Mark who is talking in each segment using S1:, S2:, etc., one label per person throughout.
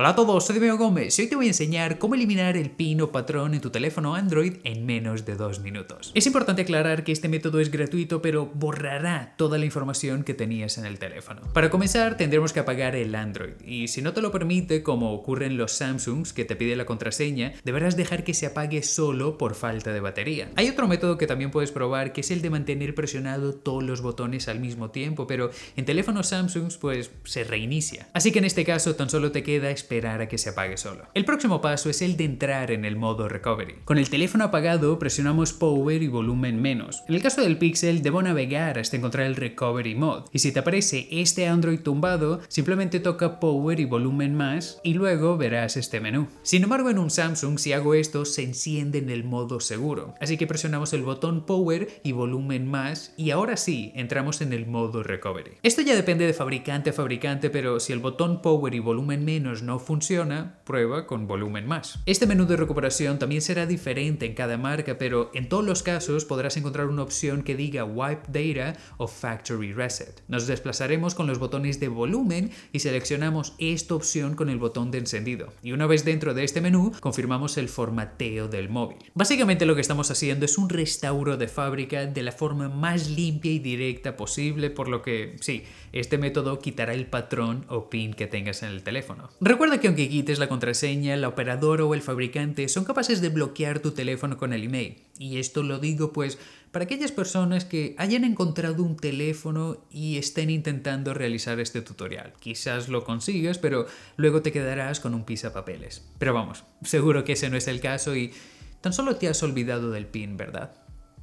S1: Hola a todos, soy Diego Gómez y hoy te voy a enseñar cómo eliminar el pin o patrón en tu teléfono Android en menos de dos minutos. Es importante aclarar que este método es gratuito pero borrará toda la información que tenías en el teléfono. Para comenzar tendremos que apagar el Android y si no te lo permite, como ocurre en los Samsungs que te pide la contraseña, deberás dejar que se apague solo por falta de batería. Hay otro método que también puedes probar que es el de mantener presionado todos los botones al mismo tiempo, pero en teléfonos Samsungs pues se reinicia. Así que en este caso tan solo te queda esperar a que se apague solo. El próximo paso es el de entrar en el modo recovery. Con el teléfono apagado presionamos power y volumen menos. En el caso del Pixel debo navegar hasta encontrar el recovery mode y si te aparece este Android tumbado simplemente toca power y volumen más y luego verás este menú. Sin embargo en un Samsung si hago esto se enciende en el modo seguro. Así que presionamos el botón power y volumen más y ahora sí entramos en el modo recovery. Esto ya depende de fabricante a fabricante pero si el botón power y volumen menos no funciona, prueba con volumen más. Este menú de recuperación también será diferente en cada marca, pero en todos los casos podrás encontrar una opción que diga Wipe Data o Factory Reset. Nos desplazaremos con los botones de volumen y seleccionamos esta opción con el botón de encendido. Y una vez dentro de este menú, confirmamos el formateo del móvil. Básicamente lo que estamos haciendo es un restauro de fábrica de la forma más limpia y directa posible, por lo que sí, este método quitará el patrón o pin que tengas en el teléfono. Recuerda que aunque quites la contraseña, la operadora o el fabricante son capaces de bloquear tu teléfono con el email. Y esto lo digo pues para aquellas personas que hayan encontrado un teléfono y estén intentando realizar este tutorial. Quizás lo consigas, pero luego te quedarás con un pisapapeles. Pero vamos, seguro que ese no es el caso y tan solo te has olvidado del pin, ¿verdad?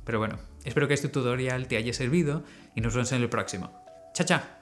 S1: Pero bueno, espero que este tutorial te haya servido y nos vemos en el próximo. ¡Cha, cha!